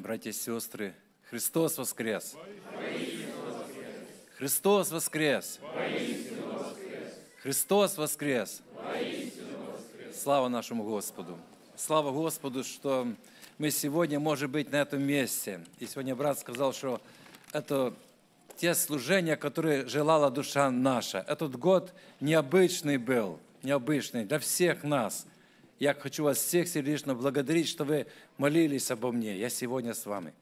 Братья и сестры, Христос воскрес! воскрес! Христос воскрес! Христос воскрес! воскрес! Слава нашему Господу! Слава Господу, что мы сегодня, может быть, на этом месте. И сегодня брат сказал, что это те служения, которые желала душа наша. Этот год необычный был, необычный для всех нас – я хочу вас всех сердечно благодарить, что вы молились обо мне. Я сегодня с вами.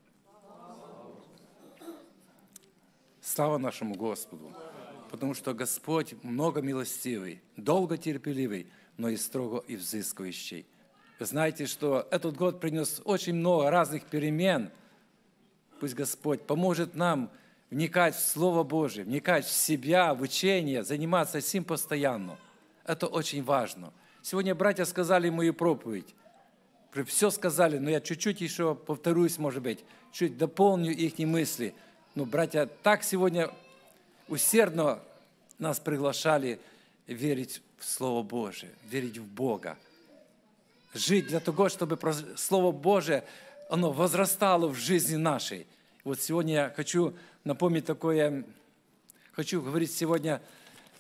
Слава нашему Господу! Потому что Господь много милостивый, долго терпеливый, но и строго и взыскивающий. Вы знаете, что этот год принес очень много разных перемен. Пусть Господь поможет нам вникать в Слово Божие, вникать в себя, в учение, заниматься этим постоянно. Это очень важно. Сегодня братья сказали мою проповедь. Все сказали, но я чуть-чуть еще повторюсь, может быть, чуть дополню их мысли. Но братья так сегодня усердно нас приглашали верить в Слово Божие, верить в Бога. Жить для того, чтобы Слово Божие, оно возрастало в жизни нашей. Вот сегодня я хочу напомнить такое, хочу говорить сегодня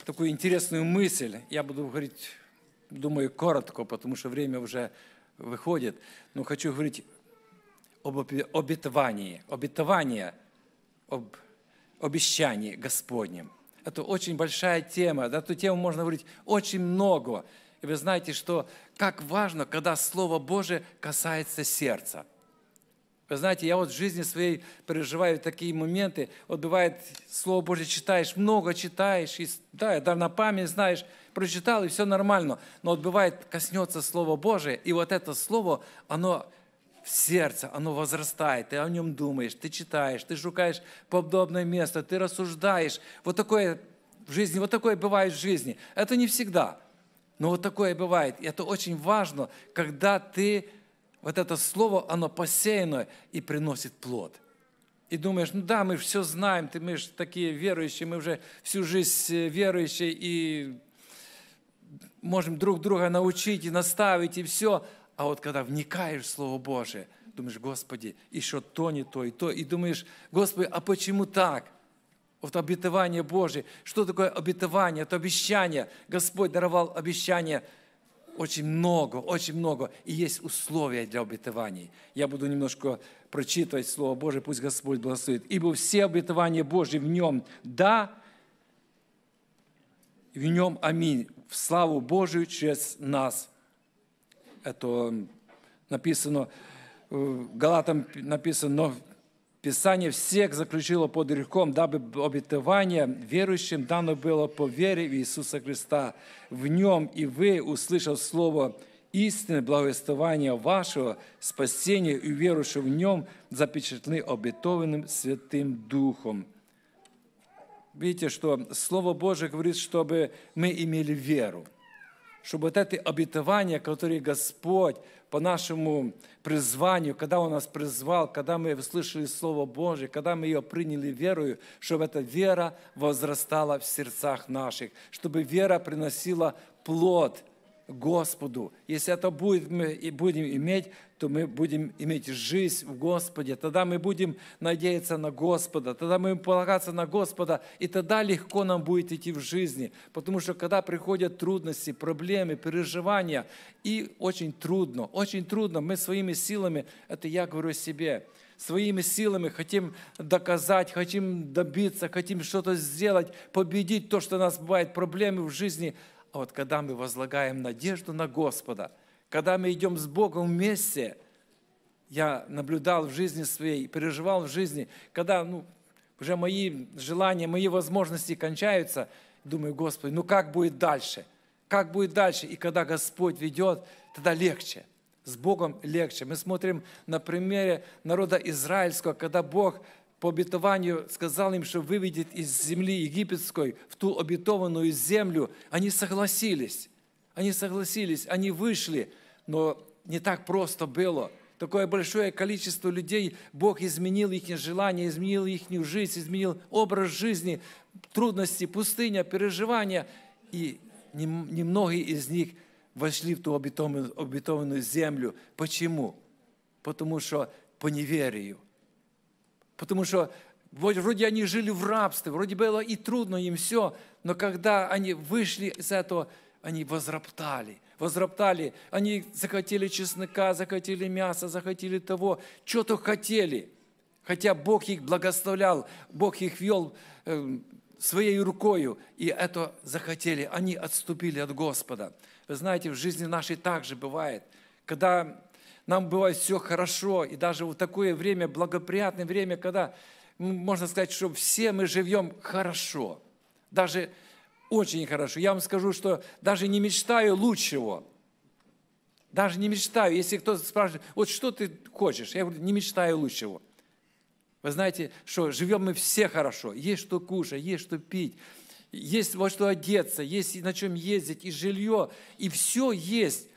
такую интересную мысль. Я буду говорить думаю, коротко, потому что время уже выходит, но хочу говорить об обетовании, обетование, об обещании Господнем. Это очень большая тема, на эту тему можно говорить очень много. И вы знаете, что как важно, когда Слово Божие касается сердца – вы знаете, я вот в жизни своей переживаю такие моменты. Вот бывает, Слово Божье читаешь, много читаешь, и, да, да, на память знаешь, прочитал, и все нормально. Но вот бывает, коснется Слово Божие, и вот это Слово, оно в сердце, оно возрастает, ты о нем думаешь, ты читаешь, ты шукаешь подобное место, ты рассуждаешь. Вот такое в жизни, вот такое бывает в жизни. Это не всегда, но вот такое бывает. И это очень важно, когда ты вот это слово, оно посеяно и приносит плод. И думаешь, ну да, мы все знаем, ты, мы же такие верующие, мы уже всю жизнь э, верующие, и можем друг друга научить и наставить, и все. А вот когда вникаешь в Слово Божие, думаешь, Господи, еще то не то, и то, и думаешь, Господи, а почему так? Вот обетование Божие. Что такое обетование? Это обещание. Господь даровал обещание – очень много, очень много. И есть условия для обетований. Я буду немножко прочитывать Слово Божие, пусть Господь благословит. Ибо все обетования Божьи в нем «да», в нем «аминь», в славу Божию через нас. Это написано, э, Галатам написано, но Писание всех заключило под грехом, дабы обетование верующим дано было по вере в Иисуса Христа. В нем и вы, услышав слово истины, благовествования вашего, спасения и верующего в нем, запечатлены обетованным Святым Духом. Видите, что Слово Божие говорит, чтобы мы имели веру, чтобы вот это обетование, которое Господь по нашему призванию, когда Он нас призвал, когда мы услышали Слово Божье, когда мы ее приняли верою, чтобы эта вера возрастала в сердцах наших, чтобы вера приносила плод – Господу. Если это будет, мы и будем иметь, то мы будем иметь жизнь в Господе. Тогда мы будем надеяться на Господа, тогда мы будем полагаться на Господа, и тогда легко нам будет идти в жизни. Потому что когда приходят трудности, проблемы, переживания, и очень трудно, очень трудно, мы своими силами, это я говорю себе, своими силами хотим доказать, хотим добиться, хотим что-то сделать, победить то, что у нас бывает, проблемы в жизни – а вот когда мы возлагаем надежду на Господа, когда мы идем с Богом вместе, я наблюдал в жизни своей, переживал в жизни, когда ну, уже мои желания, мои возможности кончаются, думаю, Господи, ну как будет дальше? Как будет дальше? И когда Господь ведет, тогда легче. С Богом легче. Мы смотрим на примере народа израильского, когда Бог по обетованию сказал им, что выведет из земли египетской в ту обетованную землю, они согласились. Они согласились, они вышли, но не так просто было. Такое большое количество людей, Бог изменил их желания, изменил их жизнь, изменил образ жизни, трудности, пустыня, переживания. И немногие из них вошли в ту обетованную землю. Почему? Потому что по неверию – Потому что вроде они жили в рабстве, вроде было и трудно им все, но когда они вышли из этого, они возроптали, возроптали, они захотели чеснока, захотели мяса, захотели того, что-то хотели. Хотя Бог их благословлял, Бог их вел эм, своей рукою, и это захотели, они отступили от Господа. Вы знаете, в жизни нашей также бывает, когда нам бывает все хорошо, и даже вот такое время, благоприятное время, когда можно сказать, что все мы живем хорошо, даже очень хорошо. Я вам скажу, что даже не мечтаю лучшего, даже не мечтаю. Если кто-то спрашивает, вот что ты хочешь? Я говорю, не мечтаю лучшего. Вы знаете, что живем мы все хорошо. Есть что кушать, есть что пить, есть во что одеться, есть на чем ездить, и жилье, и все есть.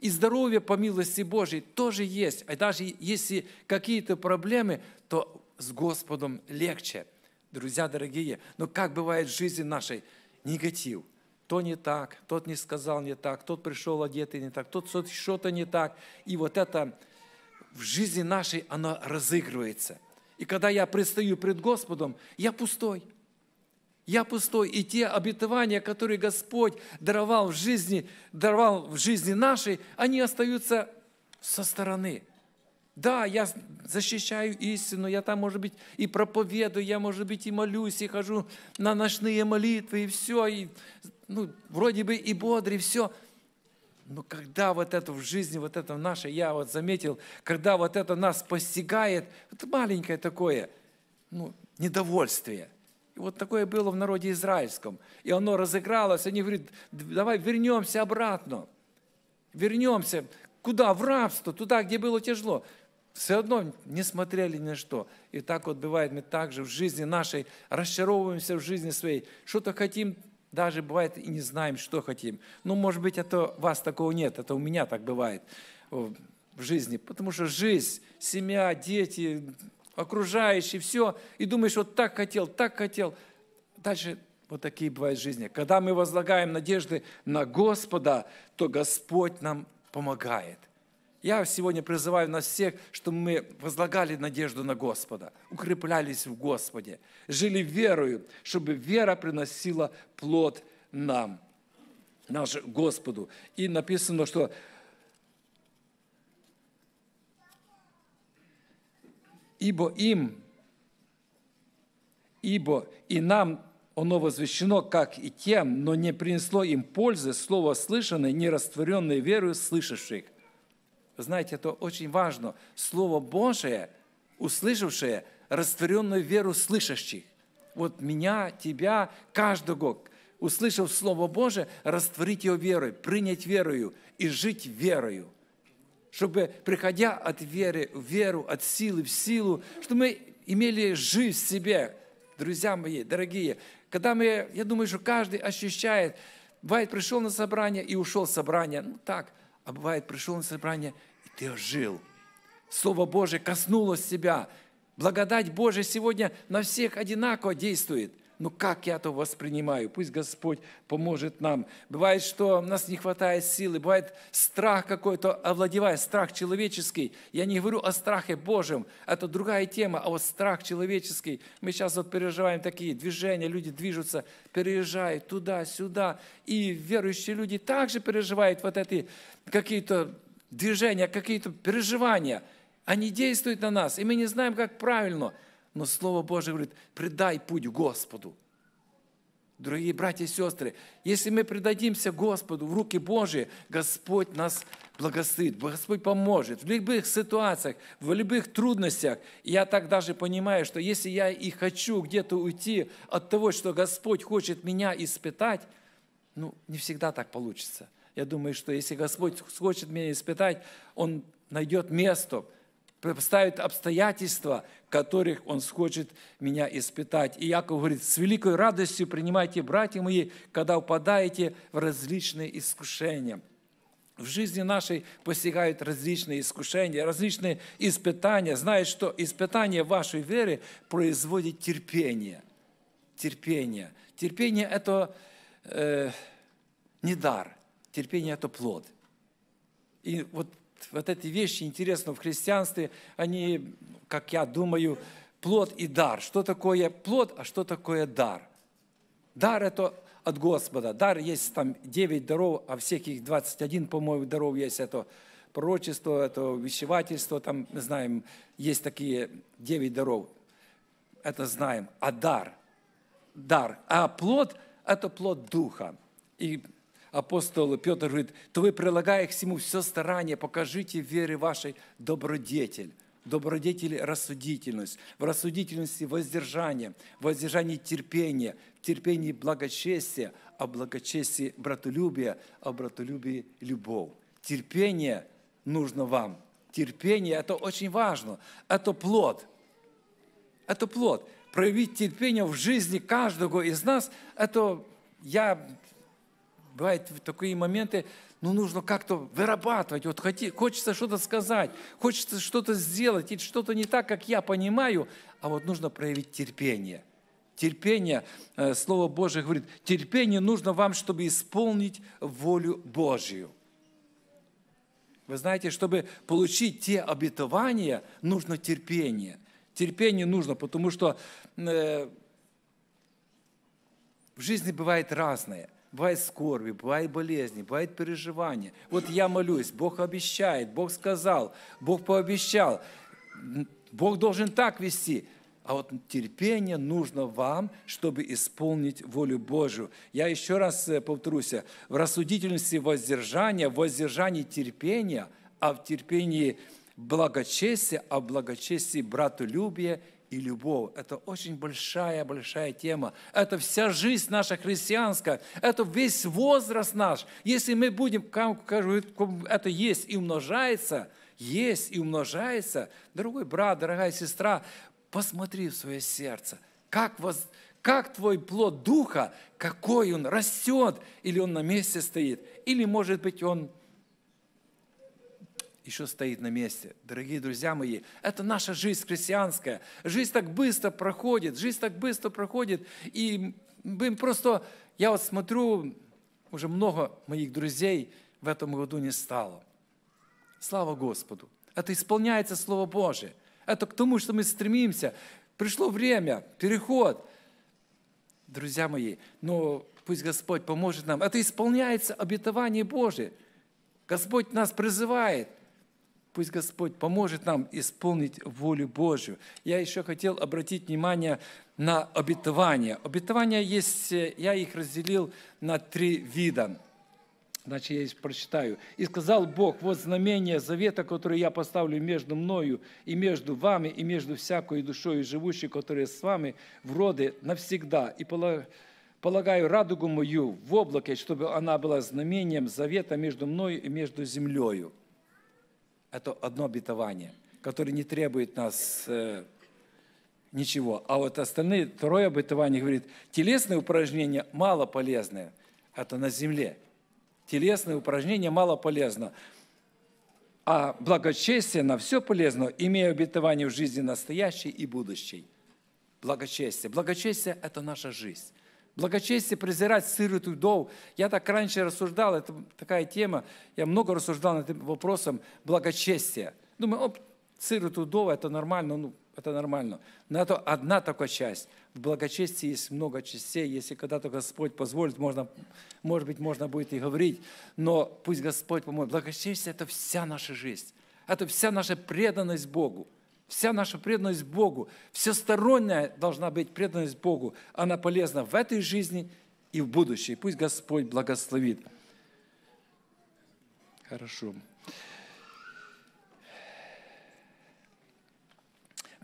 И здоровье по милости Божьей тоже есть. А даже если какие-то проблемы, то с Господом легче. Друзья дорогие, но как бывает в жизни нашей? Негатив. То не так, тот не сказал не так, тот пришел одетый не так, тот что-то не так. И вот это в жизни нашей, оно разыгрывается. И когда я предстаю пред Господом, я пустой – я пустой, и те обетования, которые Господь даровал в жизни, даровал в жизни нашей, они остаются со стороны. Да, я защищаю истину, я там, может быть, и проповедую, я, может быть, и молюсь, и хожу на ночные молитвы, и все, и, ну, вроде бы и бодрый, все. Но когда вот это в жизни, вот это в нашей, я вот заметил, когда вот это нас постигает, это маленькое такое, ну, недовольствие – вот такое было в народе израильском. И оно разыгралось, они говорят, давай вернемся обратно. Вернемся. Куда? В рабство, туда, где было тяжело. Все одно не смотрели ни на что. И так вот бывает, мы также в жизни нашей расчаровываемся в жизни своей. Что-то хотим, даже бывает и не знаем, что хотим. Ну, может быть, это у вас такого нет, это у меня так бывает э, в жизни. Потому что жизнь, семья, дети, окружающие, все, и думаешь, вот так хотел, так хотел. Дальше вот такие бывают жизни. Когда мы возлагаем надежды на Господа, то Господь нам помогает. Я сегодня призываю нас всех, чтобы мы возлагали надежду на Господа, укреплялись в Господе, жили верою, чтобы вера приносила плод нам, наш Господу. И написано, что ибо им, ибо и нам оно возвещено, как и тем, но не принесло им пользы слово слышанное, не растворенное верою слышавших. знаете, это очень важно. Слово Божие, услышавшее, растворенную веру слышащих. Вот меня, тебя, каждого, услышав Слово Божие, растворить его верой, принять верою и жить верою – чтобы, приходя от веры в веру, от силы в силу, чтобы мы имели жизнь в себе, друзья мои, дорогие. Когда мы, я думаю, что каждый ощущает, бывает, пришел на собрание и ушел с собрания, ну так, а бывает, пришел на собрание, и ты ожил. Слово Божие коснулось тебя. Благодать Божия сегодня на всех одинаково действует но «Ну как я это воспринимаю? Пусть Господь поможет нам. Бывает, что у нас не хватает силы, бывает страх какой-то овладевает, страх человеческий. Я не говорю о страхе Божьем, это другая тема, а вот страх человеческий. Мы сейчас вот переживаем такие движения, люди движутся, переезжают туда-сюда, и верующие люди также переживают вот эти какие-то движения, какие-то переживания. Они действуют на нас, и мы не знаем, как правильно – но Слово Божие говорит, предай путь Господу. Дорогие братья и сестры, если мы предадимся Господу в руки Божьи, Господь нас благословит, Господь поможет в любых ситуациях, в любых трудностях. я так даже понимаю, что если я и хочу где-то уйти от того, что Господь хочет меня испытать, ну, не всегда так получится. Я думаю, что если Господь хочет меня испытать, Он найдет место – поставит обстоятельства, которых Он хочет меня испытать. И Яков говорит, с великой радостью принимайте, братья мои, когда упадаете в различные искушения. В жизни нашей постигают различные искушения, различные испытания. Знает, что испытание вашей веры производит терпение. Терпение. Терпение – это э, не дар. Терпение – это плод. И вот вот эти вещи интересны в христианстве, они, как я думаю, плод и дар. Что такое плод, а что такое дар? Дар – это от Господа. Дар есть там 9 даров, а всех их 21, по-моему, даров есть. Это пророчество, это вещевательство, там, мы знаем, есть такие 9 даров. Это знаем. А дар – дар. А плод – это плод Духа. И апостол Петр говорит, то вы, прилагая к всему все старание, покажите вере вашей добродетель. Добродетели – рассудительность, в рассудительности – воздержание, в воздержании – терпение, в терпении – благочестие, а благочестии – братолюбие, а братолюбии – любовь. Терпение нужно вам. Терпение – это очень важно. Это плод. Это плод. Проявить терпение в жизни каждого из нас – это я Бывают такие моменты, ну, нужно как-то вырабатывать. Вот хоти, хочется что-то сказать, хочется что-то сделать, и что-то не так, как я понимаю, а вот нужно проявить терпение. Терпение, э, Слово Божие говорит, терпение нужно вам, чтобы исполнить волю Божью. Вы знаете, чтобы получить те обетования, нужно терпение. Терпение нужно, потому что э, в жизни бывает разное – Бывает скорби, бывает болезни, бывает переживания. Вот я молюсь, Бог обещает, Бог сказал, Бог пообещал. Бог должен так вести. А вот терпение нужно вам, чтобы исполнить волю Божию. Я еще раз э, повторюсь, в рассудительности воздержания, в воздержании терпения, а в терпении благочестия, а в благочестии братолюбия и любовь. Это очень большая-большая тема. Это вся жизнь наша христианская. Это весь возраст наш. Если мы будем, как это есть и умножается, есть и умножается, дорогой брат, дорогая сестра, посмотри в свое сердце, как, воз, как твой плод духа, какой он растет, или он на месте стоит, или, может быть, он еще стоит на месте. Дорогие друзья мои, это наша жизнь христианская. Жизнь так быстро проходит, жизнь так быстро проходит. И мы просто, я вот смотрю, уже много моих друзей в этом году не стало. Слава Господу! Это исполняется Слово Божие. Это к тому, что мы стремимся. Пришло время, переход. Друзья мои, но пусть Господь поможет нам. Это исполняется обетование Божие. Господь нас призывает – Пусть Господь поможет нам исполнить волю Божью. Я еще хотел обратить внимание на обетования. Обетования есть, э, я их разделил на три вида. Значит, я их прочитаю. «И сказал Бог, вот знамение завета, которое я поставлю между мною и между вами, и между всякой душою живущей, которая с вами в роды навсегда, и полагаю радугу мою в облаке, чтобы она была знамением завета между мною и между землею» это одно обетование, которое не требует нас э, ничего. А вот остальные, второе обетование говорит, телесные упражнения мало полезны. Это на земле. Телесные упражнения мало полезно. А благочестие на все полезно, имея обетование в жизни настоящей и будущей. Благочестие. Благочестие – это наша жизнь благочестие презирать сирот и вдов. Я так раньше рассуждал, это такая тема, я много рассуждал над этим вопросом благочестия. Думаю, оп, сирот и вдов, это нормально, ну, это нормально. Но это одна такая часть. В благочестии есть много частей. Если когда-то Господь позволит, можно, может быть, можно будет и говорить. Но пусть Господь поможет. Благочестие – это вся наша жизнь. Это вся наша преданность Богу. Вся наша преданность Богу, всесторонняя должна быть преданность Богу. Она полезна в этой жизни и в будущей. Пусть Господь благословит. Хорошо.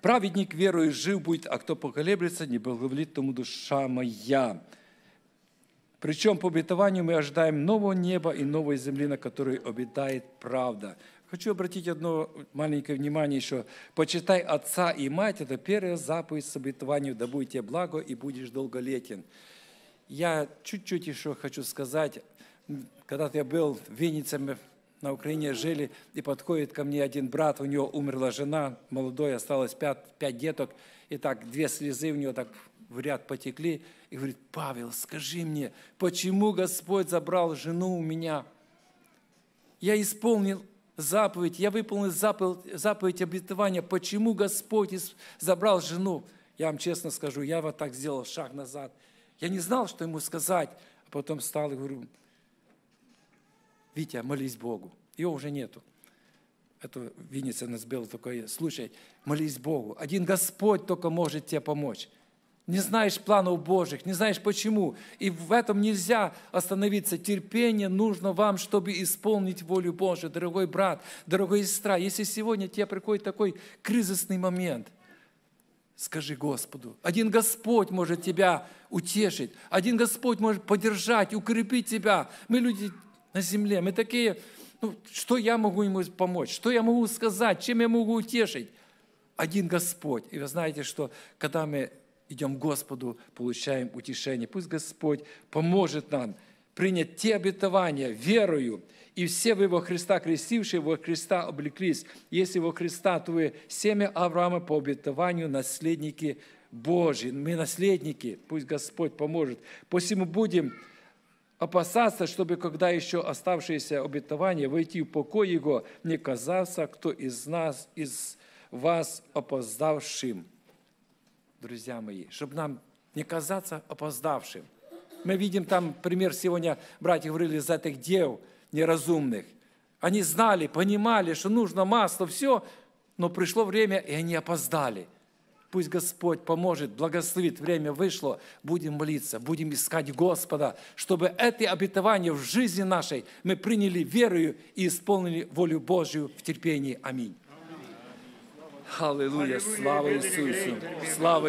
Праведник верою жив будет, а кто поколеблется, не благоволит тому душа моя. Причем по обетованию мы ожидаем нового неба и новой земли, на которой обитает правда. Хочу обратить одно маленькое внимание еще. «Почитай отца и мать» – это первая заповедь с обетованием «Да будет тебе благо и будешь долголетен». Я чуть-чуть еще хочу сказать, когда я был в Виннице, на Украине жили, и подходит ко мне один брат, у него умерла жена, молодой, осталось пять, пять деток, и так две слезы у него так в ряд потекли, и говорит, Павел, скажи мне, почему Господь забрал жену у меня? Я исполнил заповедь, я выполнил заповедь, заповедь обетования, почему Господь забрал жену? Я вам честно скажу, я вот так сделал шаг назад. Я не знал, что ему сказать, а потом встал и говорю, Витя, молись Богу. Его уже нету. Это Винница нас был такой случай. Молись Богу. Один Господь только может тебе помочь не знаешь планов Божьих, не знаешь почему. И в этом нельзя остановиться. Терпение нужно вам, чтобы исполнить волю Божью. Дорогой брат, дорогая сестра, если сегодня тебе приходит такой кризисный момент, скажи Господу. Один Господь может тебя утешить, один Господь может поддержать, укрепить тебя. Мы люди на земле, мы такие, ну, что я могу ему помочь, что я могу сказать, чем я могу утешить? Один Господь. И вы знаете, что когда мы идем к Господу, получаем утешение. Пусть Господь поможет нам принять те обетования верою, и все вы во Христа, крестившие во Христа, облеклись. Если во Христа, то вы семя Авраама по обетованию, наследники Божьи. Мы наследники, пусть Господь поможет. Посему будем опасаться, чтобы, когда еще оставшееся обетование, войти в покой Его, не казался кто из нас, из вас опоздавшим друзья мои, чтобы нам не казаться опоздавшим. Мы видим там пример сегодня, братья говорили, за этих дел неразумных. Они знали, понимали, что нужно масло, все, но пришло время, и они опоздали. Пусть Господь поможет, благословит, время вышло, будем молиться, будем искать Господа, чтобы это обетование в жизни нашей мы приняли верою и исполнили волю Божью в терпении. Аминь. Аллилуйя, слава Иисусу, слава